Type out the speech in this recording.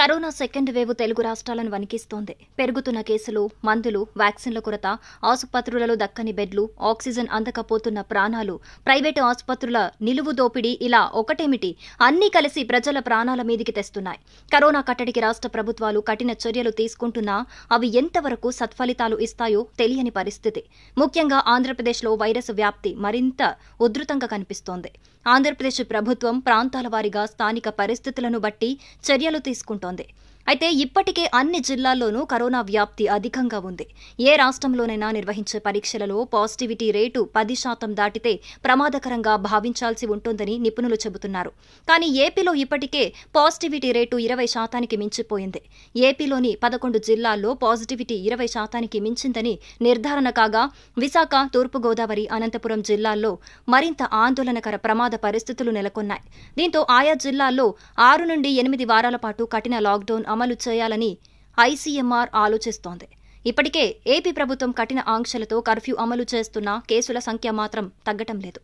corona second wave Telugu రాష్ట్రాలను వణికిస్తోంది పెరుగుతున్న కేసులు మందులు వ్యాక్సిన్ల కొరత ఆసుపత్రులలో దక్కని బెడ్లు ఆక్సిజన్ అందకపోతున్న ప్రాణాలు ప్రైవేటు ఆసుపత్రుల నిలువు దోపిడీ ఇలా ఒకటేమిటి అన్నీ కలిసి ప్రజల ప్రాణాల మీదికి తెస్తున్నాయి కరోనా కట్టడికి రాష్ట్ర ప్రభుత్వాలు కఠిన చర్యలు తీసుకుంటున్నా అవి ఎంతవరకు సత్ఫలితాలు ఇస్తాయో తెలియని పరిస్థితి ముఖ్యంగా ఆంధ్రప్రదేశ్లో వైరస్ వ్యాప్తి మరింత ఉధృతంగా కనిపిస్తోంది ఆంధ్రప్రదేశ్ ప్రభుత్వం ప్రాంతాల వారీగా స్థానిక పరిస్థితులను బట్టి చర్యలు తీసుకుంటోంది అయితే ఇప్పటికే అన్ని జిల్లాల్లోనూ కరోనా వ్యాప్తి అధికంగా ఉంది ఏ రాష్ట్రంలోనైనా నిర్వహించే పరీక్షలలో పాజిటివిటీ రేటు పది శాతం దాటితే ప్రమాదకరంగా భావించాల్సి ఉంటుందని నిపుణులు చెబుతున్నారు కానీ ఏపీలో ఇప్పటికే పాజిటివిటీ రేటు ఇరవై శాతానికి మించిపోయింది ఏపీలోని పదకొండు జిల్లాల్లో పాజిటివిటీ ఇరవై శాతానికి మించిందని నిర్ధారణ కాగా విశాఖ తూర్పుగోదావరి అనంతపురం జిల్లాల్లో మరింత ఆందోళనకర ప్రమాద పరిస్థితులు నెలకొన్నాయి దీంతో ఆయా జిల్లాల్లో ఆరు నుండి ఎనిమిది వారాల పాటు కఠిన లాక్డౌన్ అమలు చేయాలని ఐసీఎంఆర్ ఆలోచిస్తోంది ఇప్పటికే ఏపీ ప్రభుత్వం కఠిన ఆంక్షలతో కర్ఫ్యూ అమలు చేస్తున్న కేసుల సంఖ్య మాత్రం తగ్గటం లేదు